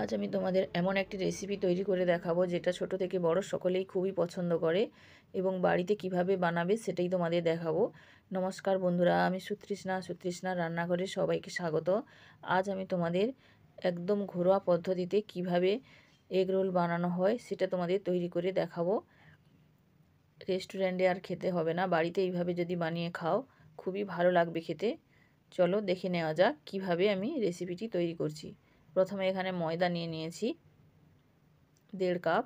আজ আমি তোমাদের এমন একটি রেসিপি তৈরি করে দেখাবো যেটা ছোট থেকে বড় সকলেই খুবই পছন্দ করে এবং বাড়িতে কিভাবে বানাবে সেটাই তোমাদের দেখাবো নমস্কার বন্ধুরা আমি সুতৃষ্ণা সুতৃষ্ণা রান্নাঘরে সবাইকে স্বাগত আজ আমি তোমাদের একদম ঘরোয়া পদ্ধতিতে কিভাবে এগ রোল বানানো হয় সেটা তোমাদের তৈরি করে দেখাবো রেস্টুরেন্টে আর খেতে হবে না বাড়িতে এইভাবে যদি বানিয়ে খাও খুবই ভালো লাগবে খেতে চলো দেখে নেওয়া যাক কিভাবে আমি রেসিপিটি তৈরি করছি প্রথমে এখানে ময়দা নিয়ে নিয়েছি দেড় কাপ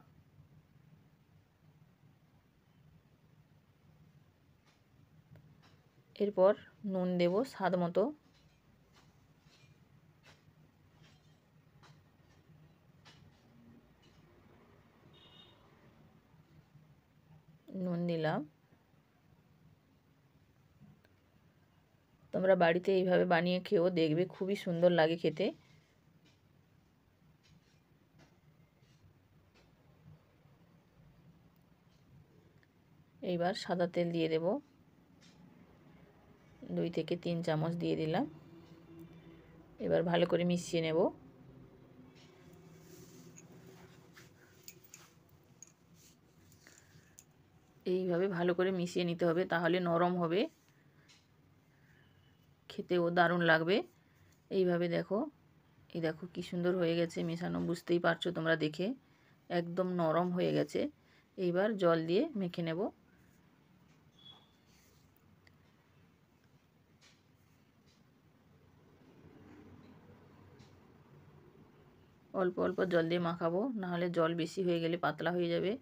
এরপর নুন দেব স্বাদ মতো নুন দিলাম তোমরা বাড়িতে এইভাবে বানিয়ে খেয়েও দেখবে খুবই সুন্দর লাগে খেতে এবার সাদা তেল দিয়ে দেব দুই থেকে তিন চামচ দিয়ে দিলাম এবার ভালো করে মিশিয়ে নেব এইভাবে ভালো করে মিশিয়ে নিতে হবে তাহলে নরম হবে খেতেও দারুণ লাগবে এইভাবে দেখো এই দেখো কি সুন্দর হয়ে গেছে মেশানো বুঝতেই পারছো তোমরা দেখে একদম নরম হয়ে গেছে এইবার জল দিয়ে মেখে নেব অল্প অল্প জল দিয়ে মাখাবো নাহলে জল বেশি হয়ে গেলে পাতলা হয়ে যাবে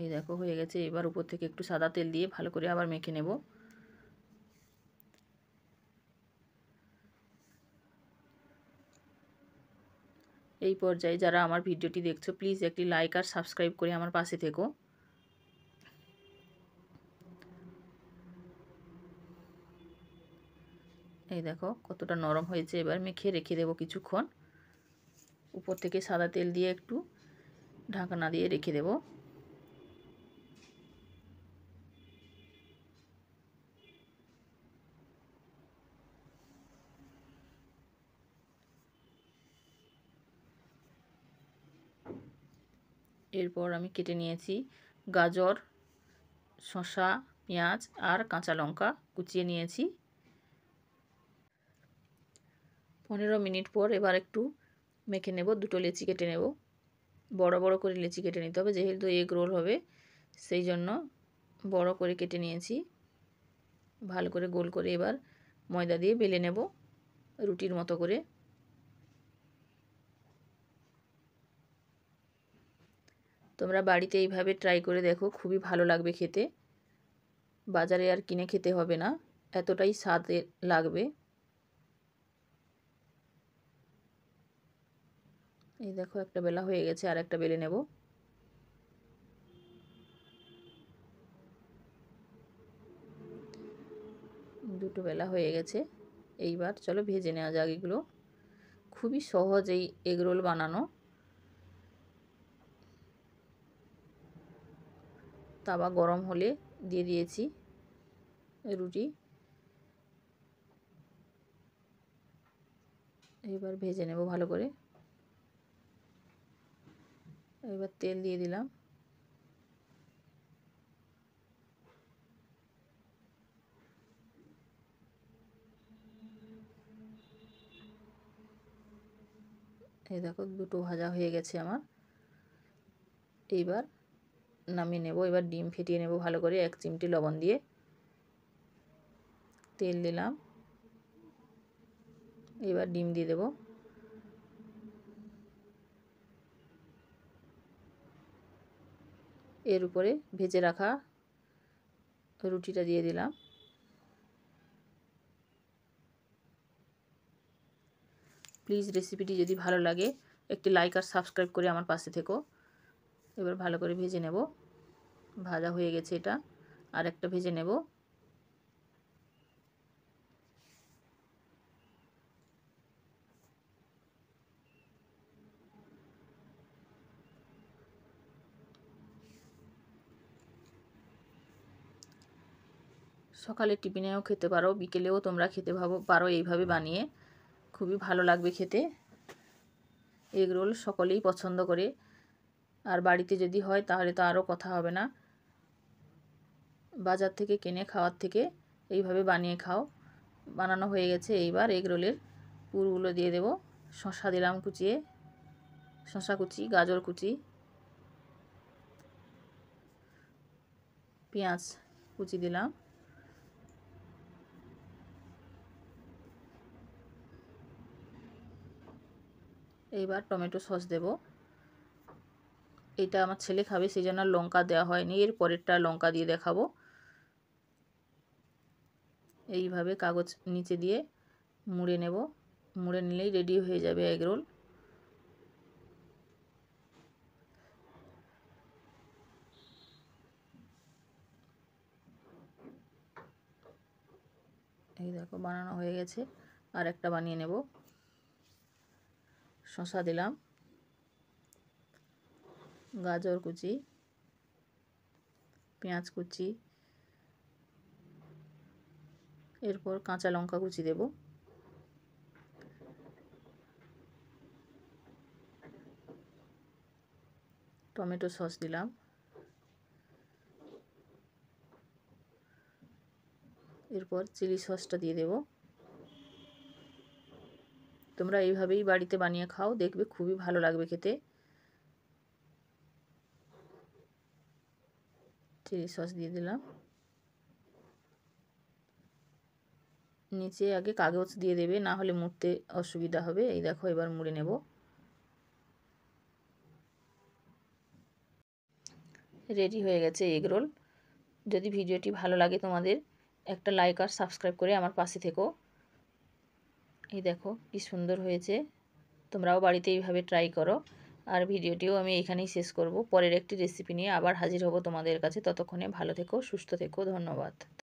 এই দেখো হয়ে গেছে এবার উপর থেকে একটু সাদা তেল দিয়ে ভালো করে আবার মেখে নেব এই পর্যায়ে যারা আমার ভিডিওটি দেখছো প্লিজ একটি লাইক আর সাবস্ক্রাইব করে আমার পাশে থেকো এই দেখো কতটা নরম হয়েছে এবার মেখে রেখে দেবো কিছুক্ষণ উপর থেকে সাদা তেল দিয়ে একটু ঢাকনা দিয়ে রেখে দেবো এরপর আমি কেটে নিয়েছি গাজর শসা পেঁয়াজ আর কাঁচা লঙ্কা কুচিয়ে নিয়েছি পনেরো মিনিট পর এবার একটু মেখে নেব দুটো লেচি কেটে নেব বড় বড় করে লেচি কেটে নিতে হবে যেহেতু এগ রোল হবে সেই জন্য বড় করে কেটে নিয়েছি ভালো করে গোল করে এবার ময়দা দিয়ে বেলে নেব রুটির মতো করে তোমরা বাড়িতে এইভাবে ট্রাই করে দেখো খুবই ভালো লাগবে খেতে বাজারে আর কিনে খেতে হবে না এতটাই স্বাদ লাগবে এই দেখো একটা বেলা হয়ে গেছে আর একটা বেলে নেব দুটো বেলা হয়ে গেছে এইবার চলো ভেজে নেওয়া যাক এগুলো খুবই সহজ এই এগরোল বানানো তাবা গরম হলে দিয়ে দিয়েছি রুটি এবার ভেজে নেব ভালো করে এবার তেল দিয়ে দিলাম এই দেখো দুটো ভাজা হয়ে গেছে আমার এইবার নামিয়ে নেব এবার ডিম ফেটিয়ে নেব ভালো করে এক চিমটি লবণ দিয়ে তেল দিলাম এবার ডিম দিয়ে দেবো এর উপরে ভেজে রাখা রুটিটা দিয়ে দিলাম প্লিজ রেসিপিটি যদি ভালো লাগে একটি লাইক আর সাবস্ক্রাইব করে আমার পাশে থেকো এবার ভালো করে ভেজে নেব ভাজা হয়ে গেছে এটা আর একটা ভেজে নেব সকালে টিফিনেও খেতে পারো বিকেলেও তোমরা খেতে ভাবো পারো এইভাবে বানিয়ে খুবই ভালো লাগবে খেতে এগরোল সকলেই পছন্দ করে আর বাড়িতে যদি হয় তাহলে তো আরও কথা হবে না বাজার থেকে কিনে খাওয়ার থেকে এইভাবে বানিয়ে খাও বানানো হয়ে গেছে এইবার এগরোলের পুরগুলো দিয়ে দেব শশা দিলাম কুচিয়ে শশা কুচি গাজর কুচি পেঁয়াজ কুচি দিলাম এইবার টমেটো সস দেব এটা আমার ছেলে খাবে সেই জন্য লঙ্কা দেওয়া হয়নি এর পরেরটা লঙ্কা দিয়ে দেখাবো এইভাবে কাগজ নিচে দিয়ে মুড়ে নেব মুড়ে নিলেই রেডি হয়ে যাবে এগ রোল এই দেখো বানানো হয়ে গেছে আর একটা বানিয়ে নেব শশা দিলাম গাজর কুচি পেঁয়াজ কুচি এরপর কাঁচা লঙ্কা কুচি দেব টমেটো সস দিলাম এরপর চিলি সসটা দিয়ে দেবো তোমরা এইভাবেই বাড়িতে বানিয়ে খাও দেখবে খুবই ভালো লাগবে খেতে চিলি সস দিয়ে দিলাম নিচে আগে কাগজ দিয়ে দেবে না হলে মুড়তে অসুবিধা হবে এই দেখো এবার মুড়ে নেব রেডি হয়ে গেছে এগ রোল যদি ভিডিওটি ভালো লাগে তোমাদের একটা লাইক আর সাবস্ক্রাইব করে আমার পাশে থেকো এই দেখো কি সুন্দর হয়েছে তোমরাও বাড়িতে এইভাবে ট্রাই করো আর ভিডিওটিও আমি এখানেই শেষ করব পরের একটি রেসিপি নিয়ে আবার হাজির হব তোমাদের কাছে ততক্ষণে ভালো থেকো সুস্থ থেকো ধন্যবাদ